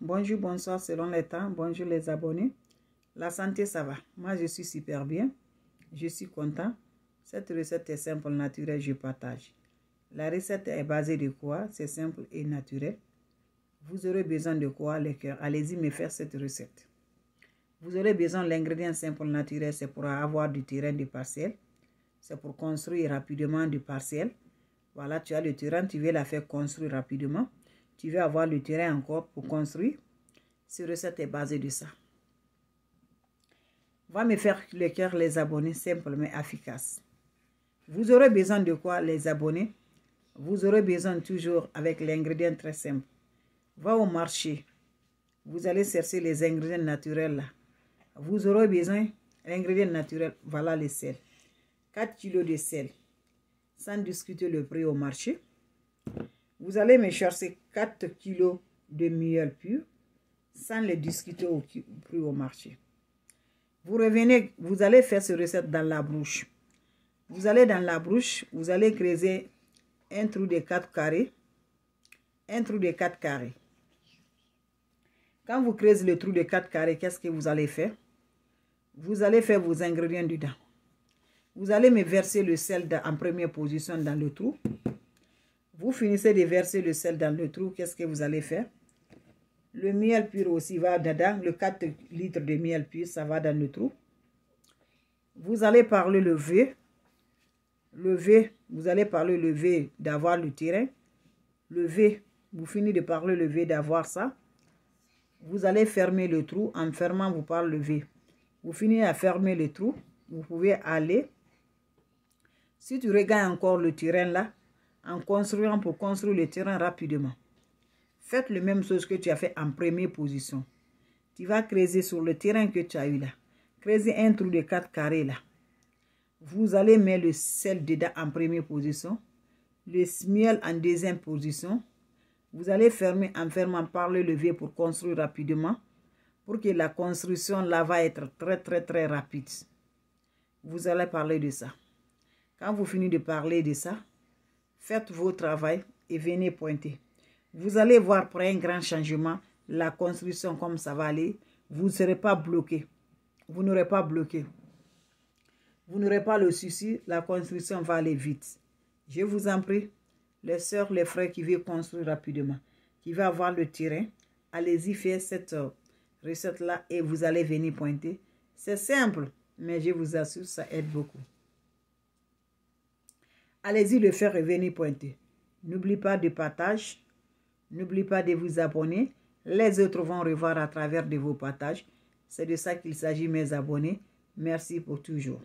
bonjour, bonsoir selon les temps, bonjour les abonnés. La santé, ça va. Moi, je suis super bien. Je suis content. Cette recette est simple, naturelle, je partage. La recette est basée de quoi C'est simple et naturel. Vous aurez besoin de quoi Les cœurs. Allez-y me faire cette recette. Vous aurez besoin l'ingrédient simple, naturel. C'est pour avoir du terrain de parcelle. C'est pour construire rapidement du parcelle. Voilà, tu as le terrain, tu veux la faire construire rapidement tu veux avoir le terrain encore pour construire. Cette recette est basée de ça. Va me faire le cœur les abonnés Simple mais efficace. Vous aurez besoin de quoi les abonnés Vous aurez besoin toujours avec l'ingrédient très simple. Va au marché. Vous allez chercher les ingrédients naturels là. Vous aurez besoin l'ingrédient naturel. Voilà le sel. 4 kg de sel. Sans discuter le prix au marché. Vous allez me chercher 4 kilos de miel pur sans les discuter au au marché. Vous revenez, vous allez faire cette recette dans la bouche. Vous allez dans la brouche, vous allez creuser un trou de 4 carrés, un trou de 4 carrés. Quand vous creusez le trou de 4 carrés, qu'est-ce que vous allez faire Vous allez faire vos ingrédients dedans. Vous allez me verser le sel en première position dans le trou. Vous finissez de verser le sel dans le trou, qu'est-ce que vous allez faire Le miel pur aussi va dedans, le 4 litres de miel pur, ça va dans le trou. Vous allez parler le V. Le vous allez parler le V d'avoir le terrain. Le V, vous finissez de parler le V d'avoir ça. Vous allez fermer le trou. En fermant, vous parlez le V. Vous finissez à fermer le trou. Vous pouvez aller. Si tu regardes encore le terrain là, en construisant pour construire le terrain rapidement. Faites le même chose que tu as fait en première position. Tu vas creuser sur le terrain que tu as eu là. Creuser un trou de 4 carrés là. Vous allez mettre le sel dedans en première position. Le miel en deuxième position. Vous allez fermer en fermant par le levier pour construire rapidement. Pour que la construction là va être très très très rapide. Vous allez parler de ça. Quand vous finissez de parler de ça, Faites vos travaux et venez pointer. Vous allez voir pour un grand changement la construction comme ça va aller. Vous ne serez pas bloqué. Vous n'aurez pas bloqué. Vous n'aurez pas le souci. La construction va aller vite. Je vous en prie, les soeurs, les frères qui veulent construire rapidement, qui veulent avoir le terrain, allez-y faire cette euh, recette-là et vous allez venir pointer. C'est simple, mais je vous assure, ça aide beaucoup. Allez-y le faire revenir pointer. N'oublie pas de partager. N'oublie pas de vous abonner. Les autres vont revoir à travers de vos partages. C'est de ça qu'il s'agit, mes abonnés. Merci pour toujours.